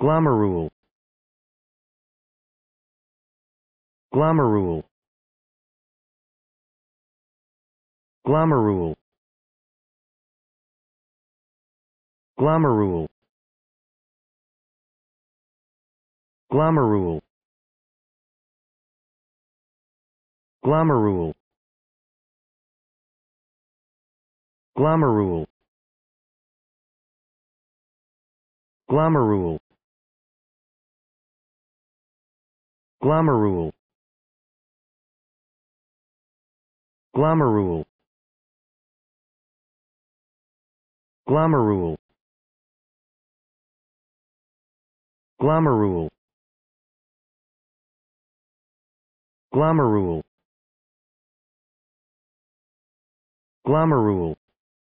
Glomerule Glomerule Glomerule Glomerule Glomerule Glomerule Glomerule Glomerule Glomerule Glomerule Glomerule Glomerule Glomerule Glomerule